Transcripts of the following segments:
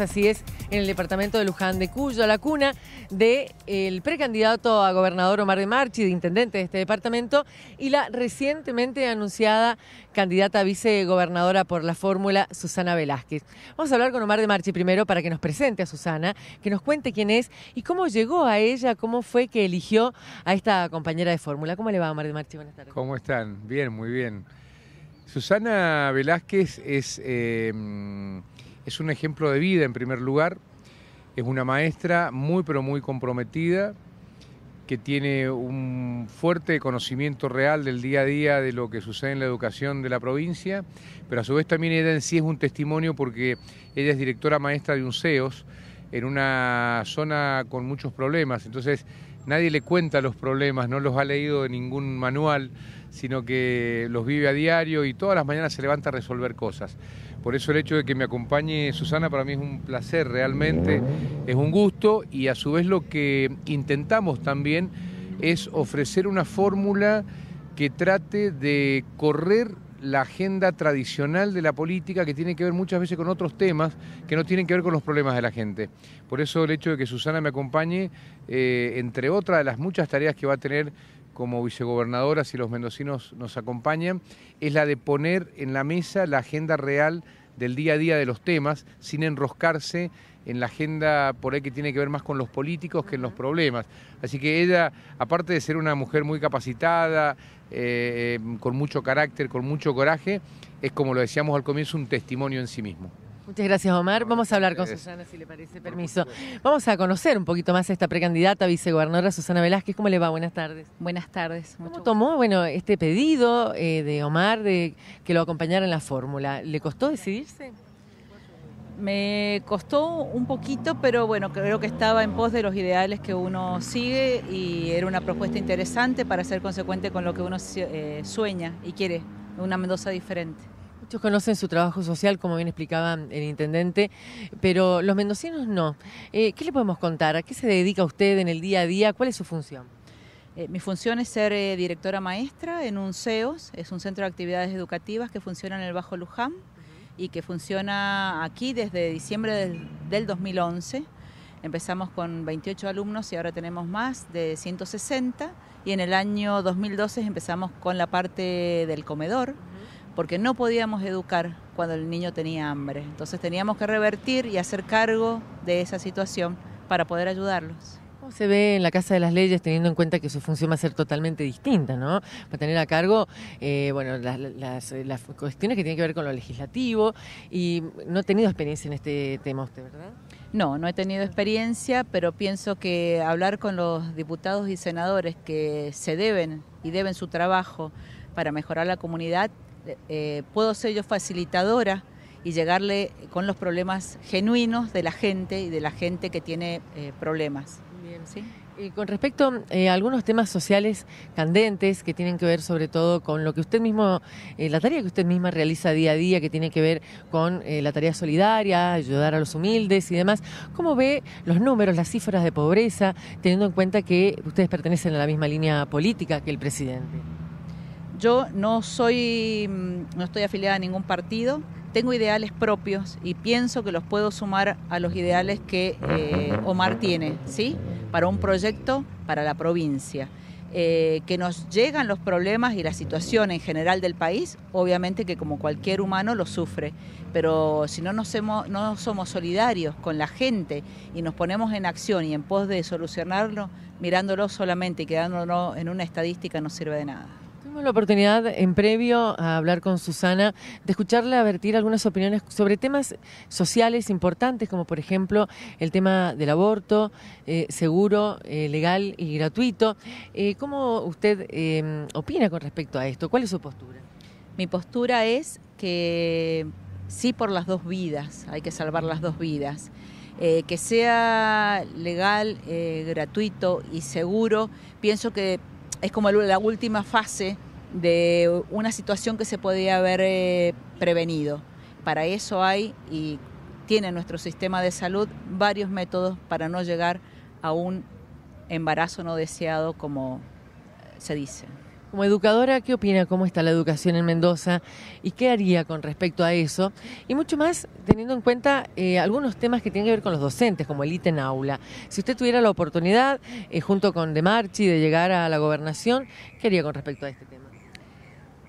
así es, en el departamento de Luján de Cuyo, la cuna del precandidato a gobernador Omar de Marchi, de intendente de este departamento, y la recientemente anunciada candidata a vicegobernadora por la fórmula, Susana Velázquez. Vamos a hablar con Omar de Marchi primero para que nos presente a Susana, que nos cuente quién es y cómo llegó a ella, cómo fue que eligió a esta compañera de fórmula. ¿Cómo le va, Omar de Marchi? Buenas tardes. ¿Cómo están? Bien, muy bien. Susana Velázquez es... Eh, es un ejemplo de vida en primer lugar, es una maestra muy pero muy comprometida, que tiene un fuerte conocimiento real del día a día de lo que sucede en la educación de la provincia, pero a su vez también ella en sí es un testimonio porque ella es directora maestra de un CEOS en una zona con muchos problemas, entonces nadie le cuenta los problemas, no los ha leído de ningún manual, sino que los vive a diario y todas las mañanas se levanta a resolver cosas. Por eso el hecho de que me acompañe Susana para mí es un placer, realmente es un gusto y a su vez lo que intentamos también es ofrecer una fórmula que trate de correr la agenda tradicional de la política que tiene que ver muchas veces con otros temas que no tienen que ver con los problemas de la gente. Por eso el hecho de que Susana me acompañe, eh, entre otras de las muchas tareas que va a tener como vicegobernadora, si los mendocinos nos acompañan, es la de poner en la mesa la agenda real del día a día de los temas, sin enroscarse en la agenda por ahí que tiene que ver más con los políticos que en los problemas. Así que ella, aparte de ser una mujer muy capacitada, eh, eh, con mucho carácter, con mucho coraje, es como lo decíamos al comienzo, un testimonio en sí mismo. Muchas gracias, Omar. Vamos a hablar con Susana, si le parece. Permiso. Vamos a conocer un poquito más a esta precandidata vicegobernadora Susana Velázquez. ¿Cómo le va? Buenas tardes. Buenas tardes. ¿Cómo tomó bueno, este pedido eh, de Omar de que lo acompañara en la fórmula? ¿Le costó decidirse? Me costó un poquito, pero bueno, creo que estaba en pos de los ideales que uno sigue y era una propuesta interesante para ser consecuente con lo que uno eh, sueña y quiere, una Mendoza diferente. Muchos conocen su trabajo social, como bien explicaba el intendente, pero los mendocinos no. Eh, ¿Qué le podemos contar? ¿A qué se dedica usted en el día a día? ¿Cuál es su función? Eh, mi función es ser eh, directora maestra en un CEOS, es un centro de actividades educativas que funciona en el Bajo Luján y que funciona aquí desde diciembre del, 2011. Empezamos con 28 alumnos y ahora tenemos más de 160. Y en el año 2012 empezamos con la parte del comedor porque no podíamos educar cuando el niño tenía hambre. Entonces teníamos que revertir y hacer cargo de esa situación para poder ayudarlos. ¿Cómo se ve en la Casa de las Leyes teniendo en cuenta que su función va a ser totalmente distinta, ¿no? Va tener a cargo, eh, bueno, las, cuestiones que tienen que ver con lo legislativo y no ha tenido experiencia en este tema ¿verdad? No, no he tenido experiencia, pero pienso que hablar con los diputados y senadores que se deben y deben su trabajo para mejorar la comunidad, eh, puedo ser yo facilitadora y llegarle con los problemas genuinos de la gente y de la gente que tiene eh, problemas. Y con respecto eh, a algunos temas sociales candentes que tienen que ver sobre todo con lo que usted mismo, la tarea que usted misma realiza día a día, que tiene que ver con la tarea solidaria, ayudar a los humildes y demás, ¿cómo ve los números, las cifras de pobreza, teniendo en cuenta que ustedes pertenecen a la misma línea política que el presidente? Yo no soy, mm, no estoy afiliada a ningún partido, tengo ideales propios y pienso que los puedo sumar a los ideales que eh, Omar tiene, ¿sí? Para un proyecto para la provincia. Eh, que nos llegan los problemas y la situación en general del país, obviamente que como cualquier humano lo sufre, pero si no, nos no somos solidarios con la gente y nos ponemos en acción y en pos de solucionarlo, mirándolo solamente y quedándonos en una estadística no sirve de nada. Tuvimos la oportunidad, en previo a hablar con Susana, de escucharla vertir algunas opiniones sobre temas sociales importantes, como por ejemplo el tema del aborto, eh, seguro, eh, legal y gratuito. Eh, ¿Cómo usted em, opina con respecto a esto? ¿Cuál es su postura? Mi postura es que sí por las dos vidas, hay que salvar las dos vidas. que sea legal, gratuito y seguro, pienso que es como la última fase de una situación que se podía haber eh, prevenido. Para eso hay y tiene nuestro sistema de salud varios métodos para no llegar a un embarazo no deseado como se dice. Como educadora, ¿qué opina cómo está la educación en Mendoza y qué haría con respecto a eso? Y mucho más teniendo en cuenta eh, algunos temas que tienen que ver con los docentes, como el ítem aula. Si usted tuviera la oportunidad, eh, junto con De Marchi, de llegar a la gobernación, ¿qué haría con respecto a este tema?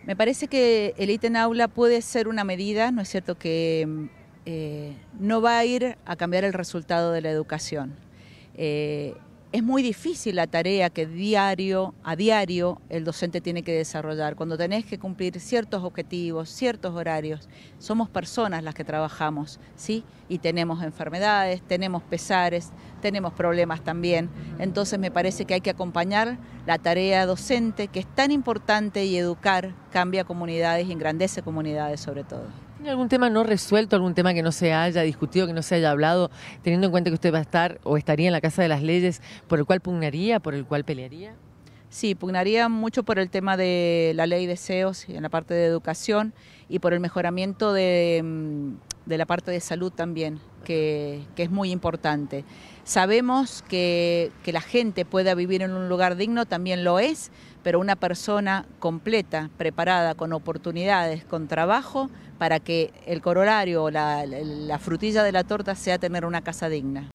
Me parece que el ítem aula puede ser una medida, ¿no es cierto?, que eh, no va a ir a cambiar el resultado de la educación es muy difícil la tarea que diario a diario el docente tiene que desarrollar. Cuando tenés que cumplir ciertos objetivos, ciertos horarios, somos personas las que trabajamos, ¿sí? Y tenemos enfermedades, tenemos pesares, tenemos problemas también. Entonces me parece que hay que acompañar la tarea docente que es tan importante y educar cambia comunidades y engrandece comunidades sobre todo. ¿Algún tema no resuelto, algún tema que no se haya discutido, que no se haya hablado, teniendo en cuenta que usted va a estar o estaría en la Casa de las Leyes, por el cual pugnaría, por el cual pelearía? Sí, pugnaría mucho por el tema de la ley de SEOs en la parte de educación y por el mejoramiento de mm, de la parte de salud también, que, es muy importante. Sabemos que, la gente pueda vivir en un lugar digno, también lo es, pero una persona completa, preparada, con oportunidades, con trabajo, para que el corolario o la frutilla de la torta sea tener una casa digna.